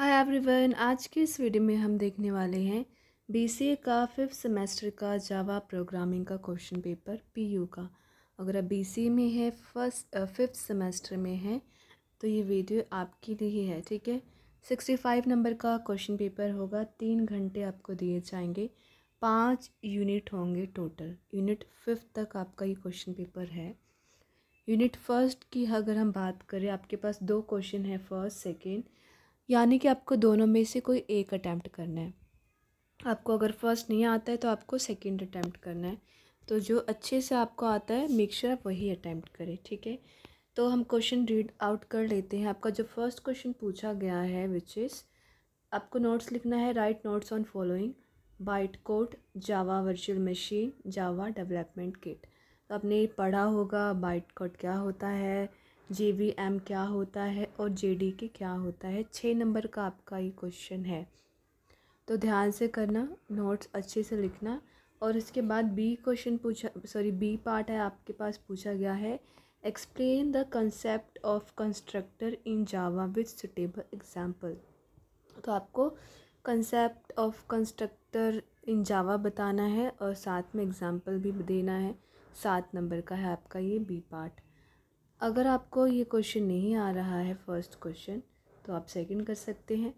Hi everyone आज के इस वीडियो में हम देखने वाले हैं बीसीए का फिफ्थ सेमेस्टर का जावा प्रोग्रामिंग का क्वेश्चन पेपर पीयू का अगर आप बीसीए में है फर्स्ट फिफ्थ सेमेस्टर में है तो ये वीडियो आपके लिए ही है ठीक है सिक्सटी फाइव नंबर का क्वेश्चन पेपर होगा तीन घंटे आपको दिए जाएंगे पाँच यूनिट होंगे टोटल यूनिट फिफ्थ तक आपका ये क्वेश्चन पेपर है यूनिट फर्स्ट की अगर हम बात करें आपके पास दो क्वेश्चन है फर्स्ट सेकेंड यानी कि आपको दोनों में से कोई एक अटैम्प्ट करना है आपको अगर फर्स्ट नहीं आता है तो आपको सेकंड अटैम्प्ट करना है तो जो अच्छे से आपको आता है मिक्सर आप वही अटैम्प्ट करें ठीक है तो हम क्वेश्चन रीड आउट कर लेते हैं आपका जो फर्स्ट क्वेश्चन पूछा गया है विच इज़ आपको नोट्स लिखना है write notes on following byte code Java virtual machine Java development kit तो आपने पढ़ा होगा बाइट कोड क्या होता है जे वी एम क्या होता है और जे डी के क्या होता है छः नंबर का आपका ये क्वेश्चन है तो ध्यान से करना नोट्स अच्छे से लिखना और इसके बाद बी क्वेश्चन पूछा सॉरी बी पार्ट है आपके पास पूछा गया है explain the concept of constructor in Java with suitable example तो आपको concept of constructor in Java बताना है और साथ में एग्ज़ाम्पल भी देना है सात नंबर का है आपका ये बी पार्ट अगर आपको ये क्वेश्चन नहीं आ रहा है फर्स्ट क्वेश्चन तो आप सेकंड कर सकते हैं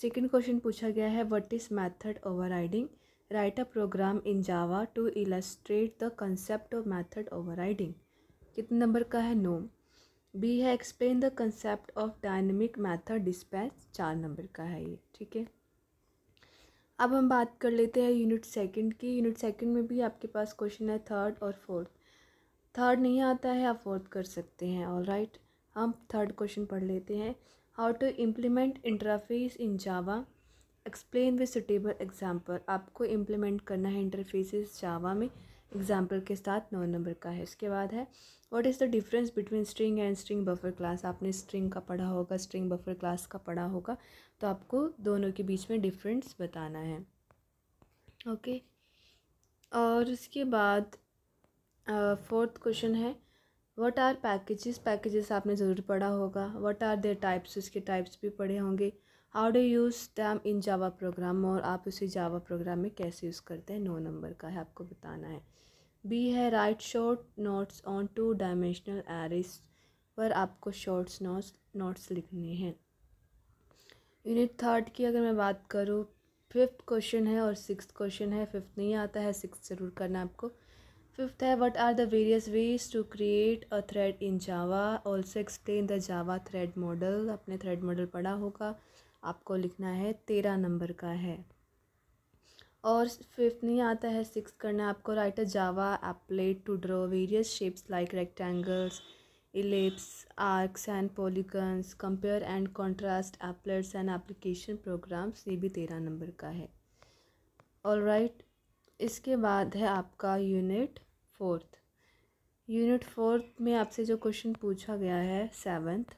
सेकंड क्वेश्चन पूछा गया है what is method overriding write a program in Java to illustrate the concept of method overriding कितने नंबर का है नो बी है explain the concept of dynamic method dispatch चार नंबर का है ये ठीक है अब हम बात कर लेते हैं यूनिट सेकंड की यूनिट सेकंड में भी आपके पास क्वेश्चन है थर्ड और फोर्थ थर्ड नहीं आता है आप फोर्थ कर सकते हैं ऑल राइट हम थर्ड क्वेश्चन पढ़ लेते हैं how to implement interface in Java explain with suitable example आपको इम्प्लीमेंट करना है इंटरफेसिस जावा में एग्जाम्पल के साथ नौ नंबर का है इसके बाद है what is the difference between string and string buffer class आपने स्ट्रिंग का पढ़ा होगा स्ट्रिंग बफर क्लास का पढ़ा होगा तो आपको दोनों के बीच में डिफरेंस बताना है ओके okay? और उसके बाद फोर्थ uh, क्वेश्चन है व्हाट आर पैकेजेस पैकेजेस आपने ज़रूर पढ़ा होगा व्हाट आर देयर टाइप्स उसके टाइप्स भी पढ़े होंगे how do use them in Java program और आप उसे जावा प्रोग्राम में कैसे यूज़ करते हैं नौ नंबर का है आपको बताना है बी है write short notes on two dimensional arrays पर आपको शॉर्ट्स नोट्स नोट्स लिखने हैं यूनिट थर्ड की अगर मैं बात करूँ फिफ्थ क्वेश्चन है और सिक्स क्वेश्चन है फिफ्थ नहीं आता है सिक्स ज़रूर करना आपको फिफ्थ है what are the various ways to create a thread in Java also explain the Java thread model आपने थ्रेड मॉडल पढ़ा होगा आपको लिखना है तेरह नंबर का है और फिफ्थ नहीं आता है सिक्स करना आपको write a Java applet to draw various shapes like rectangles ellipses arcs and polygons compare and contrast applets and application programs ये भी तेरह नंबर का है और राइट right, इसके बाद है आपका यूनिट फोर्थ यूनिट फोर्थ में आपसे जो क्वेश्चन पूछा गया है सेवन्थ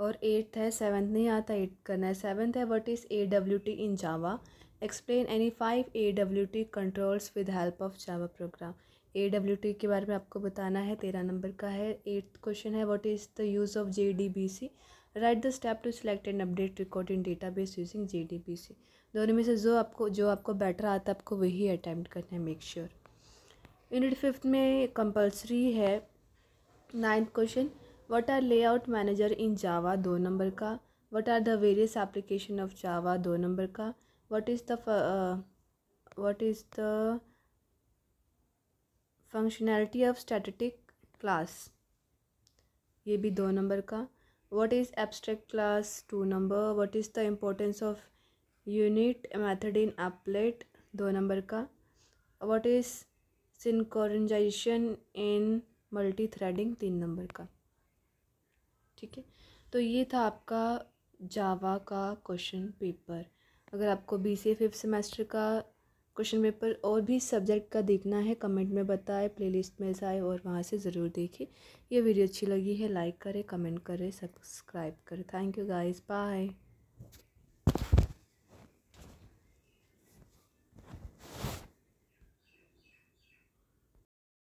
और एट्थ है सेवन्थ नहीं आता एट करना है सेवन्थ है what is A W T in Java explain any five A W T controls with help of Java program A W T के बारे में आपको बताना है तेरह नंबर का है एट्थ क्वेश्चन है what is the use of J D B C write the step to select and update record in database using J D B C दोनों में से जो आपको जो आपको बेटर आता है आपको वही अटैम्प्ट करना है make sure sure. Unit fifth में कंपलसरी है ninth question what are layout manager in Java दो नंबर का what are the various application of Java दो नंबर का what is the what is the functionality of static class ये भी दो number का what is abstract class two number what is the importance of unit method in applet दो number का what is synchronization in multi multithreading तीन number का ठीक है तो ये था आपका जावा का क्वेश्चन पेपर अगर आपको बी सी फिफ्थ सेमेस्टर का क्वेश्चन पेपर और भी सब्जेक्ट का देखना है कमेंट में बताएं प्लेलिस्ट में जाए और वहाँ से ज़रूर देखें ये वीडियो अच्छी लगी है लाइक करें कमेंट करें सब्सक्राइब करें थैंक यू गाइस बाय